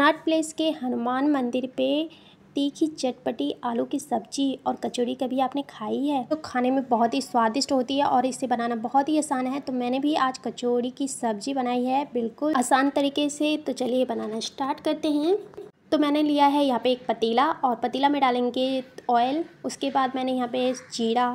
नाट place के हनुमान मंदिर पे तीखी चटपटी आलू की सब्जी और कचौड़ी कभी आपने खाई है तो खाने में बहुत ही स्वादिष्ट होती है और इसे बनाना बहुत ही आसान है तो मैंने भी आज कचौड़ी की सब्जी बनाई है बिल्कुल आसान तरीके से तो चलिए बनाना स्टार्ट करते हैं तो मैंने लिया है यहाँ पे एक पतीला और पतीला में डालेंगे ऑयल उसके बाद मैंने यहाँ पे जीरा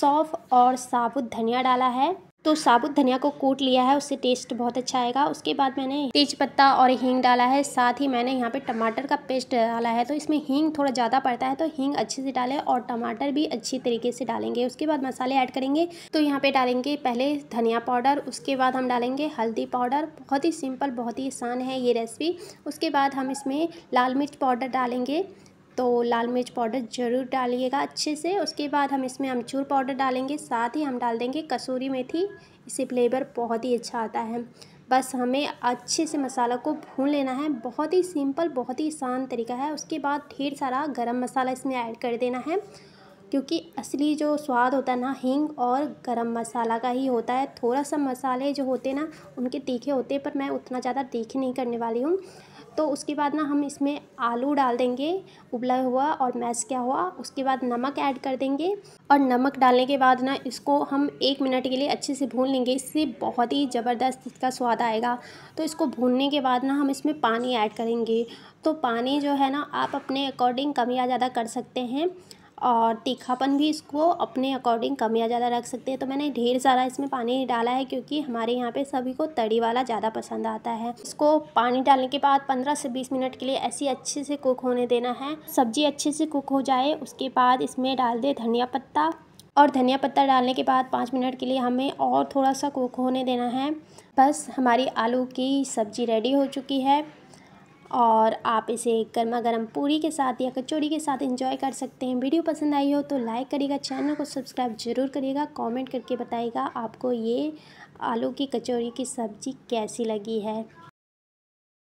सौफ़ और साबुत धनिया डाला है तो साबुत धनिया को कूट लिया है उससे टेस्ट बहुत अच्छा आएगा उसके बाद मैंने तेज पत्ता और हींग डाला है साथ ही मैंने यहाँ पे टमाटर का पेस्ट डाला है तो इसमें हींग थोड़ा ज़्यादा पड़ता है तो हींग अच्छे से डालें और टमाटर भी अच्छी तरीके से डालेंगे उसके बाद मसाले ऐड करेंगे तो यहाँ पर डालेंगे पहले धनिया पाउडर उसके बाद हम डालेंगे हल्दी पाउडर बहुत ही सिंपल बहुत ही आसान है ये रेसिपी उसके बाद हम इसमें लाल मिर्च पाउडर डालेंगे तो लाल मिर्च पाउडर ज़रूर डालिएगा अच्छे से उसके बाद हम इसमें अमचूर पाउडर डालेंगे साथ ही हम डाल देंगे कसूरी मेथी इससे फ्लेवर बहुत ही अच्छा आता है बस हमें अच्छे से मसाला को भून लेना है बहुत ही सिंपल बहुत ही आसान तरीका है उसके बाद ढेर सारा गरम मसाला इसमें ऐड कर देना है क्योंकि असली जो स्वाद होता है ना हींग और गरम मसाला का ही होता है थोड़ा सा मसाले जो होते हैं ना उनके तीखे होते हैं पर मैं उतना ज़्यादा तीखे नहीं करने वाली हूँ तो उसके बाद ना हम इसमें आलू डाल देंगे उबला हुआ और मैस क्या हुआ उसके बाद नमक ऐड कर देंगे और नमक डालने के बाद ना इसको हम एक मिनट के लिए अच्छे से भून लेंगे इससे बहुत ही ज़बरदस्त इसका स्वाद आएगा तो इसको भूनने के बाद ना हम इसमें पानी ऐड करेंगे तो पानी जो है ना आप अपने अकॉर्डिंग कम या ज़्यादा कर सकते हैं और तीखापन भी इसको अपने अकॉर्डिंग कम या ज़्यादा रख सकते हैं तो मैंने ढेर सारा इसमें पानी डाला है क्योंकि हमारे यहाँ पे सभी को तड़ी वाला ज़्यादा पसंद आता है इसको पानी डालने के बाद 15 से 20 मिनट के लिए ऐसी अच्छे से कुक होने देना है सब्जी अच्छे से कुक हो जाए उसके बाद इसमें डाल दे धनिया पत्ता और धनिया पत्ता डालने के बाद पाँच मिनट के लिए हमें और थोड़ा सा कुक होने देना है बस हमारी आलू की सब्ज़ी रेडी हो चुकी है और आप इसे गर्मा गर्म पूरी के साथ या कचौड़ी के साथ इंजॉय कर सकते हैं वीडियो पसंद आई हो तो लाइक करिएगा चैनल को सब्सक्राइब ज़रूर करिएगा कमेंट करके बताइएगा आपको ये आलू की कचौड़ी की सब्ज़ी कैसी लगी है